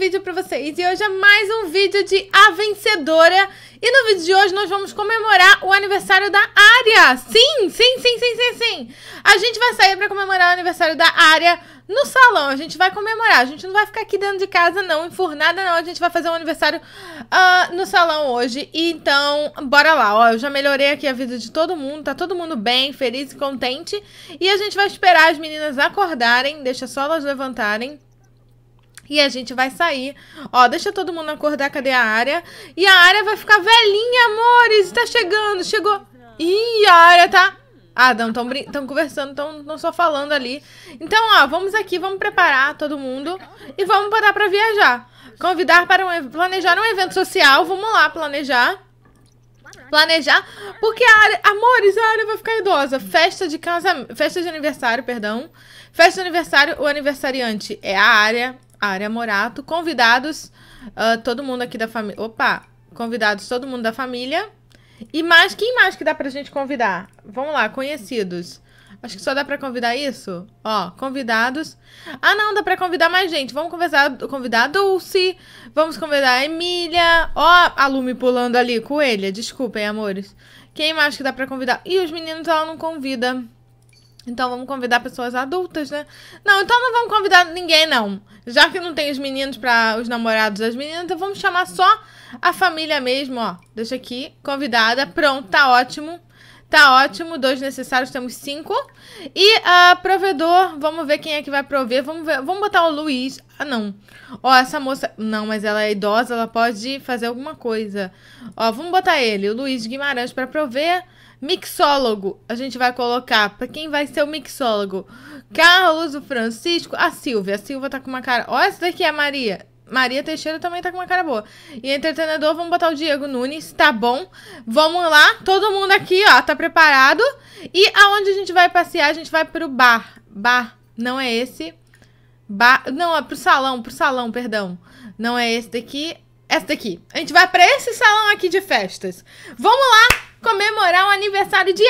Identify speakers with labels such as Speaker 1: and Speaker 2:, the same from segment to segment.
Speaker 1: vídeo para vocês e hoje é mais um vídeo de A Vencedora e no vídeo de hoje nós vamos comemorar o aniversário da Área. Sim, sim, sim, sim, sim, sim. A gente vai sair para comemorar o aniversário da Área no salão. A gente vai comemorar. A gente não vai ficar aqui dentro de casa não, enfurnada não. A gente vai fazer um aniversário uh, no salão hoje. E então, bora lá. Ó, eu já melhorei aqui a vida de todo mundo. Tá todo mundo bem, feliz e contente. E a gente vai esperar as meninas acordarem. Deixa só elas levantarem. E a gente vai sair. Ó, deixa todo mundo acordar. Cadê a área? E a área vai ficar velhinha, amores. Tá chegando, chegou. Ih, a área tá... Ah, não, tão, brin... tão conversando, tão, tão só falando ali. Então, ó, vamos aqui, vamos preparar todo mundo e vamos dar pra viajar. Convidar para um... planejar um evento social. Vamos lá, planejar planejar, porque a área, amores, a área vai ficar idosa. Festa de casamento, festa de aniversário, perdão. Festa de aniversário, o aniversariante é a área. Área Morato. Convidados, uh, todo mundo aqui da família. Opa! Convidados, todo mundo da família. E mais, quem mais que dá pra gente convidar? Vamos lá, conhecidos. Acho que só dá pra convidar isso? Ó, convidados. Ah, não, dá pra convidar mais gente. Vamos conversar, convidar a Dulce. Vamos convidar a Emília. Ó, a Lume pulando ali, coelha. Desculpem, amores. Quem mais que dá pra convidar? Ih, os meninos ela não convida. Então vamos convidar pessoas adultas, né? Não, então não vamos convidar ninguém, não. Já que não tem os meninos para os namorados das meninas, então vamos chamar só a família mesmo, ó. Deixa aqui, convidada, pronto, tá ótimo. Tá ótimo, dois necessários, temos cinco. E a uh, provedor, vamos ver quem é que vai prover. Vamos ver, vamos botar o Luiz. Ah, não. Ó, essa moça, não, mas ela é idosa, ela pode fazer alguma coisa. Ó, vamos botar ele, o Luiz Guimarães para prover. Mixólogo, a gente vai colocar para quem vai ser o mixólogo. Carlos, o Francisco, a Silvia. A Silvia tá com uma cara. Olha essa daqui é a Maria. Maria Teixeira também tá com uma cara boa. E entretenedor, vamos botar o Diego Nunes, tá bom? Vamos lá, todo mundo aqui, ó, tá preparado. E aonde a gente vai passear? A gente vai pro bar. Bar, não é esse. Bar, não, é pro salão, pro salão, perdão. Não é esse daqui, essa daqui. A gente vai pra esse salão aqui de festas. Vamos lá! comemorar um aniversário de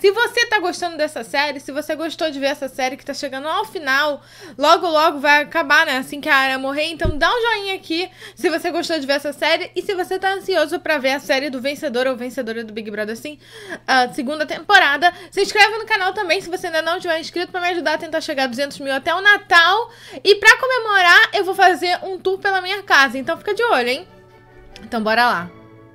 Speaker 1: Se você tá gostando dessa série, se você gostou de ver essa série que tá chegando ao final, logo logo vai acabar, né? Assim que a área morrer, então dá um joinha aqui se você gostou de ver essa série e se você tá ansioso para ver a série do vencedor ou vencedora do Big Brother assim, a segunda temporada. Se inscreve no canal também se você ainda não tiver inscrito para me ajudar a tentar chegar a 200 mil até o Natal. E para comemorar, eu vou fazer um tour pela minha casa, então fica de olho, hein? Então bora lá.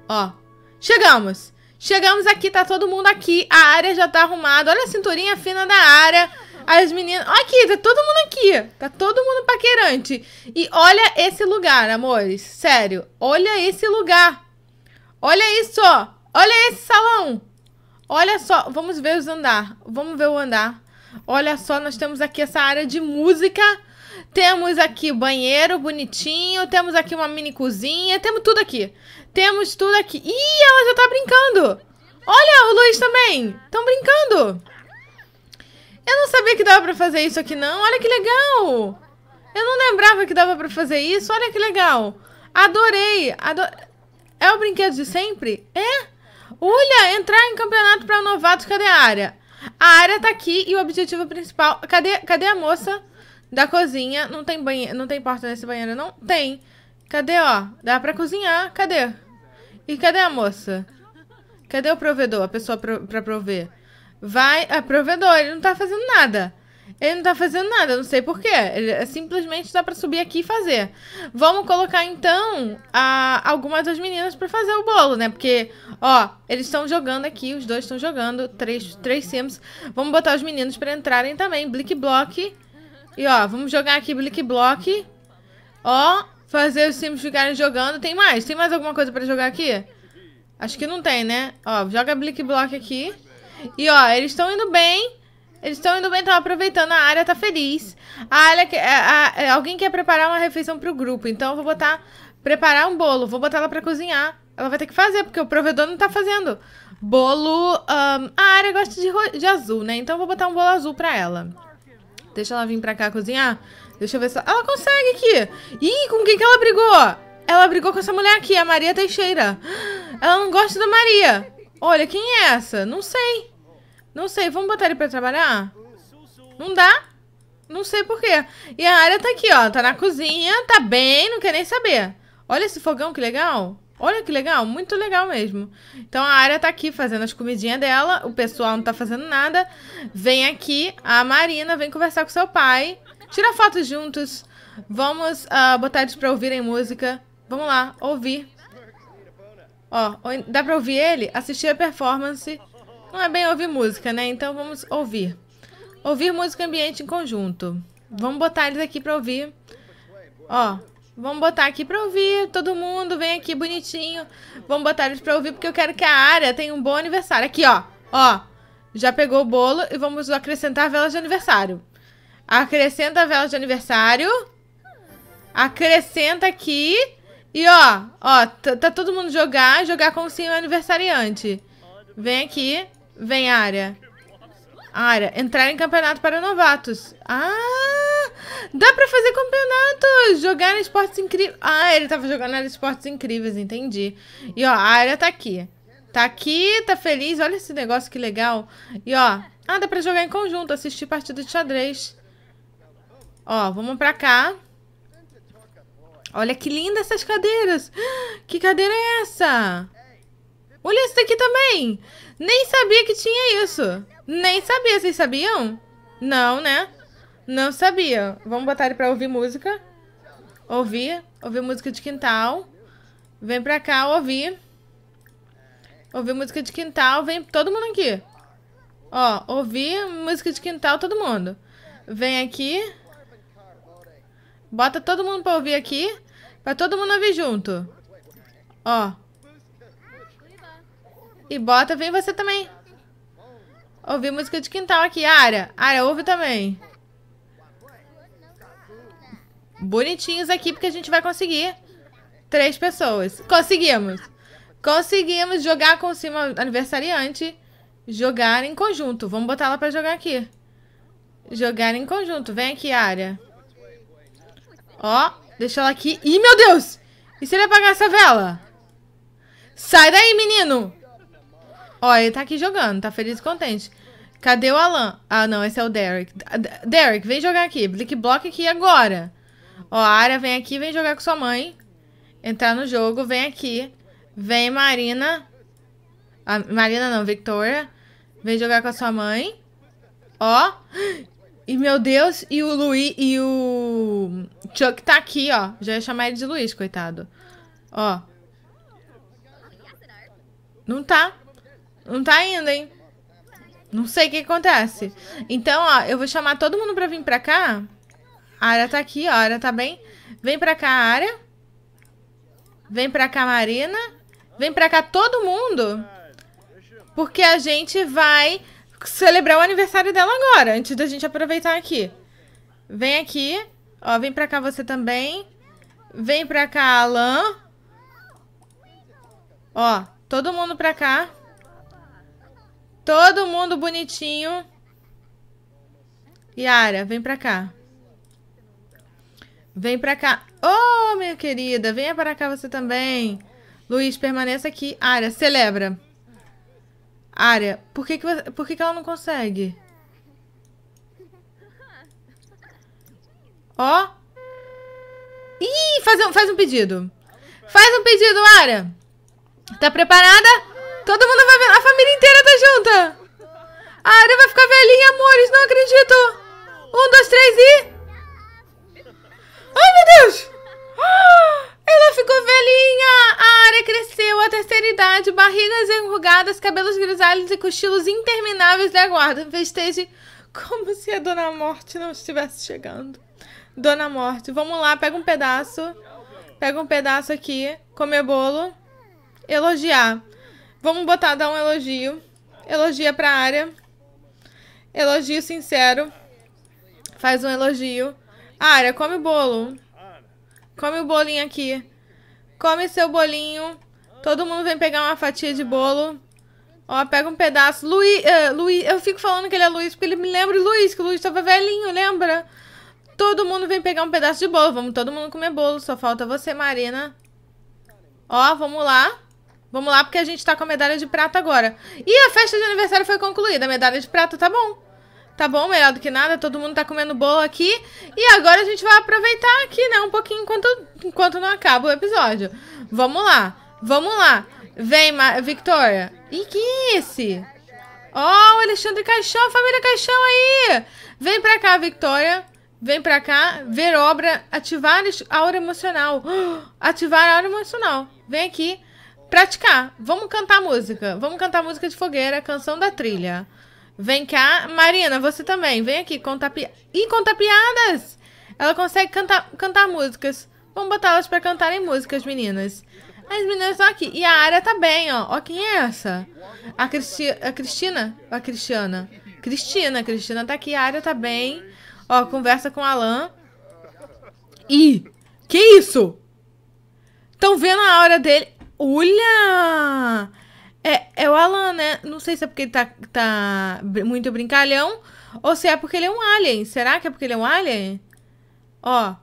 Speaker 1: Ó, chegamos! Chegamos aqui, tá todo mundo aqui. A área já tá arrumada. Olha a cinturinha fina da área. As meninas. Olha aqui, tá todo mundo aqui. Tá todo mundo paquerante. E olha esse lugar, amores. Sério. Olha esse lugar. Olha isso, ó. Olha esse salão. Olha só. Vamos ver os andar. Vamos ver o andar. Olha só, nós temos aqui essa área de música. Temos aqui banheiro bonitinho, temos aqui uma mini cozinha, temos tudo aqui. Temos tudo aqui. Ih, ela já tá brincando. Olha, o Luiz também. Estão brincando. Eu não sabia que dava pra fazer isso aqui, não. Olha que legal. Eu não lembrava que dava pra fazer isso. Olha que legal. Adorei. Ado... É o brinquedo de sempre? É? Olha, entrar em campeonato pra novatos. Cadê a área? A área tá aqui e o objetivo principal... Cadê, cadê a moça? Da cozinha, não tem banheiro, não tem porta nesse banheiro, não? Tem. Cadê, ó? Dá pra cozinhar, cadê? E cadê a moça? Cadê o provedor, a pessoa pro, pra prover? Vai, a é provedor, ele não tá fazendo nada. Ele não tá fazendo nada, não sei porquê. Ele é, simplesmente dá pra subir aqui e fazer. Vamos colocar, então, a, algumas das meninas pra fazer o bolo, né? Porque, ó, eles estão jogando aqui, os dois estão jogando, três, três sims. Vamos botar os meninos pra entrarem também. Blick Block e ó, vamos jogar aqui Blick Block. Ó, fazer os times ficarem jogando. Tem mais? Tem mais alguma coisa pra jogar aqui? Acho que não tem, né? Ó, joga Blick Block aqui. E ó, eles estão indo bem. Eles estão indo bem, estão aproveitando. A área tá feliz. A área que, é, a, a, é, alguém quer preparar uma refeição pro grupo. Então eu vou botar... Preparar um bolo. Vou botar ela pra cozinhar. Ela vai ter que fazer, porque o provedor não tá fazendo. Bolo... Um, a área gosta de, de azul, né? Então eu vou botar um bolo azul pra ela. Deixa ela vir pra cá cozinhar. Deixa eu ver se ela... ela consegue aqui. Ih, com quem que ela brigou? Ela brigou com essa mulher aqui, a Maria Teixeira. Ela não gosta da Maria. Olha, quem é essa? Não sei. Não sei. Vamos botar ele pra trabalhar? Não dá? Não sei por quê. E a área tá aqui, ó. Tá na cozinha, tá bem, não quer nem saber. Olha esse fogão, que legal. Olha que legal, muito legal mesmo. Então a área tá aqui fazendo as comidinhas dela, o pessoal não tá fazendo nada. Vem aqui, a Marina vem conversar com seu pai. Tira fotos juntos. Vamos uh, botar eles pra ouvirem música. Vamos lá, ouvir. Ó, dá pra ouvir ele? Assistir a performance. Não é bem ouvir música, né? Então vamos ouvir. Ouvir música ambiente em conjunto. Vamos botar eles aqui pra ouvir. Ó, Vamos botar aqui pra ouvir, todo mundo vem aqui bonitinho. Vamos botar eles pra ouvir, porque eu quero que a área tenha um bom aniversário. Aqui, ó, ó, já pegou o bolo e vamos acrescentar velas de aniversário. Acrescenta velas de aniversário. Acrescenta aqui. E ó, ó, tá, tá todo mundo jogar, jogar com o é um aniversariante. Vem aqui, vem área. Área, entrar em campeonato para novatos. Ah! Dá pra fazer campeonato! Jogar esportes incríveis. Ah, ele tava jogando esportes incríveis, entendi. E ó, a área tá aqui. Tá aqui, tá feliz. Olha esse negócio que legal. E ó, ah, dá pra jogar em conjunto, assistir partida de xadrez. Ó, vamos pra cá. Olha que linda essas cadeiras. Que cadeira é essa? Olha essa daqui também. Nem sabia que tinha isso. Nem sabia, vocês sabiam? Não, né? Não sabia. Vamos botar ele pra ouvir música. Ouvir. Ouvir música de quintal. Vem pra cá ouvir. Ouvir música de quintal. Vem todo mundo aqui. Ó, ouvir música de quintal, todo mundo. Vem aqui. Bota todo mundo pra ouvir aqui. Pra todo mundo ouvir junto. Ó. E bota, vem você também. Ouvir música de quintal aqui, área. Área, ouve também bonitinhos aqui, porque a gente vai conseguir três pessoas. Conseguimos! Conseguimos jogar com o cima aniversariante. Jogar em conjunto. Vamos botar ela pra jogar aqui. Jogar em conjunto. Vem aqui, área. Ó, deixa ela aqui. Ih, meu Deus! E se ele apagar essa vela? Sai daí, menino! Ó, ele tá aqui jogando. Tá feliz e contente. Cadê o Alan? Ah, não. Esse é o Derek. Derek, vem jogar aqui. Blick block aqui agora. Ó, Arya, vem aqui, vem jogar com sua mãe. Entrar no jogo, vem aqui. Vem, Marina. A ah, Marina não, Victoria. Vem jogar com a sua mãe. Ó. E meu Deus, e o Luiz. E o. Chuck tá aqui, ó. Já ia chamar ele de Luiz, coitado. Ó. Não tá. Não tá ainda, hein? Não sei o que acontece. Então, ó, eu vou chamar todo mundo pra vir pra cá. A Ara tá aqui, ó. A Ara tá bem. Vem pra cá, Ara. Vem pra cá, Marina. Vem pra cá todo mundo. Porque a gente vai celebrar o aniversário dela agora, antes da gente aproveitar aqui. Vem aqui. Ó, vem pra cá você também. Vem pra cá, Alan. Ó, todo mundo pra cá. Todo mundo bonitinho. Yara, vem pra cá. Vem pra cá. Oh, minha querida, venha para cá você também. Luiz, permaneça aqui. Área, celebra. Área, por que, que, você, por que, que ela não consegue? Ó. Ih, faz um, faz um pedido. Faz um pedido, Área. Tá preparada? Todo mundo vai ver. A família inteira tá junta. A Área vai ficar velhinha, amores. Não acredito. Um, dois, três e meu Deus! Ah, ela ficou velhinha! A área cresceu, a terceira idade, barrigas enrugadas, cabelos grisalhos e cochilos intermináveis da guarda. Festeje como se a Dona Morte não estivesse chegando. Dona Morte, vamos lá, pega um pedaço. Pega um pedaço aqui, comer bolo. Elogiar. Vamos botar, dar um elogio. Elogia pra área. Elogio sincero. Faz um elogio. Área, come bolo. Come o bolinho aqui. Come seu bolinho. Todo mundo vem pegar uma fatia de bolo. Ó, pega um pedaço. Luiz, uh, eh, Luiz, eu fico falando que ele é Luiz porque ele me lembra o Luiz, que o Luiz tava velhinho, lembra? Todo mundo vem pegar um pedaço de bolo. Vamos todo mundo comer bolo. Só falta você, Marina. Ó, vamos lá. Vamos lá, porque a gente tá com a medalha de prata agora. E a festa de aniversário foi concluída. A medalha de prata tá bom. Tá bom, melhor do que nada, todo mundo tá comendo bolo aqui. E agora a gente vai aproveitar aqui, né, um pouquinho enquanto, enquanto não acaba o episódio. Vamos lá, vamos lá. Vem, Ma Victoria. E que é esse? Ó, oh, o Alexandre Caixão, família Caixão aí! Vem pra cá, Victoria. Vem pra cá, ver obra, ativar a aura emocional. ativar a aura emocional. Vem aqui praticar. Vamos cantar música. Vamos cantar música de fogueira, canção da trilha. Vem cá, Marina, você também. Vem aqui contar piadas. Ih, contar piadas! Ela consegue cantar, cantar músicas. Vamos botar elas pra cantarem músicas, meninas. As meninas estão aqui. E a área tá bem, ó. Ó, quem é essa? A, Cristi a Cristina? A Cristiana. Cristina, a Cristina tá aqui. A área tá bem. Ó, conversa com o Alan. Ih, que isso? Estão vendo a hora dele? Olha! É, é o Alan, né? Não sei se é porque ele tá, tá muito brincalhão ou se é porque ele é um alien. Será que é porque ele é um alien? Ó,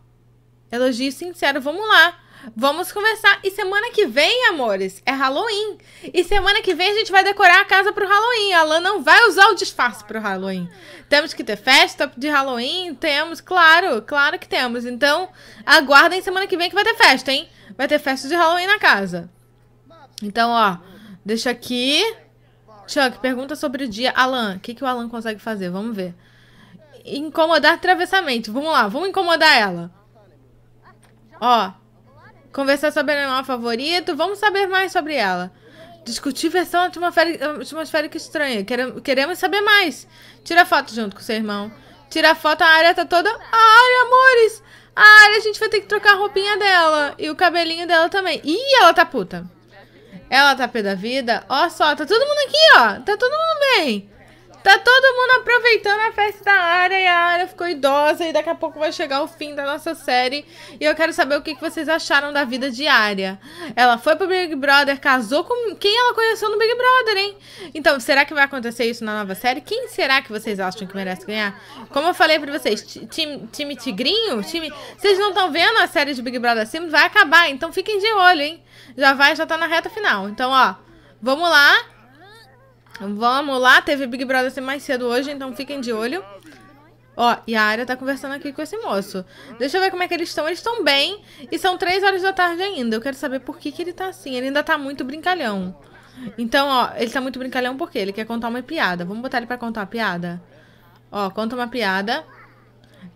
Speaker 1: elogio sincero, vamos lá. Vamos conversar. E semana que vem, amores, é Halloween. E semana que vem a gente vai decorar a casa pro Halloween. Alan não vai usar o disfarce pro Halloween. Temos que ter festa de Halloween? Temos, claro, claro que temos. Então, aguardem semana que vem que vai ter festa, hein? Vai ter festa de Halloween na casa. Então, ó. Deixa aqui. Chuck, pergunta sobre o dia. Alan, o que, que o Alan consegue fazer? Vamos ver. Incomodar travessamente. Vamos lá, vamos incomodar ela. Ó, conversar sobre o animal favorito. Vamos saber mais sobre ela. Discutir versão atmosférica, atmosférica estranha. Queremos saber mais. Tira foto junto com seu irmão. Tira foto, a área tá toda... A área, amores! A área, a gente vai ter que trocar a roupinha dela. E o cabelinho dela também. Ih, ela tá puta. Ela tá pé da vida? Ó só, tá todo mundo aqui, ó. Tá todo mundo bem. Tá todo mundo aproveitando a festa da área e a área ficou idosa e daqui a pouco vai chegar o fim da nossa série. E eu quero saber o que, vocês acharam da vida de Ela foi pro Big Brother, casou com quem ela conheceu no Big Brother, hein? Então, será que vai acontecer isso na nova série? Quem será que vocês acham que merece ganhar? Como eu falei pra vocês, time, time Tigrinho, time. Vocês não estão vendo a série de Big Brother assim? Vai acabar, então fiquem de olho, hein? Já vai, já tá na reta final. Então, ó, vamos lá. Vamos lá, teve Big Brother ser mais cedo hoje, então fiquem de olho. Ó, e a área tá conversando aqui com esse moço. Deixa eu ver como é que eles estão. Eles estão bem e são três horas da tarde ainda. Eu quero saber por que, que ele tá assim. Ele ainda tá muito brincalhão. Então, ó, ele tá muito brincalhão porque ele quer contar uma piada. Vamos botar ele pra contar uma piada? Ó, conta uma piada.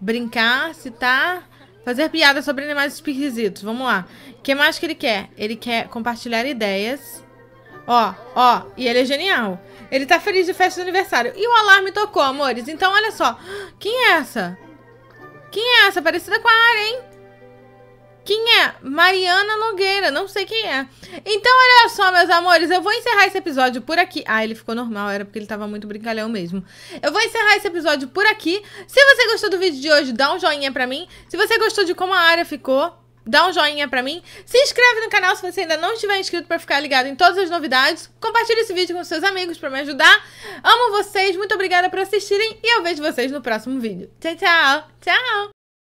Speaker 1: Brincar, citar, fazer piada sobre animais esquisitos. Vamos lá. O que mais que ele quer? Ele quer compartilhar ideias Ó, ó, e ele é genial. Ele tá feliz de festa de aniversário. E o alarme tocou, amores. Então, olha só. Quem é essa? Quem é essa? Parecida com a área, hein? Quem é? Mariana Nogueira, não sei quem é. Então, olha só, meus amores, eu vou encerrar esse episódio por aqui. Ah, ele ficou normal, era porque ele tava muito brincalhão mesmo. Eu vou encerrar esse episódio por aqui. Se você gostou do vídeo de hoje, dá um joinha pra mim. Se você gostou de como a área ficou, dá um joinha pra mim, se inscreve no canal se você ainda não estiver inscrito pra ficar ligado em todas as novidades, compartilha esse vídeo com seus amigos pra me ajudar, amo vocês, muito obrigada por assistirem e eu vejo vocês no próximo vídeo. Tchau, tchau! Tchau!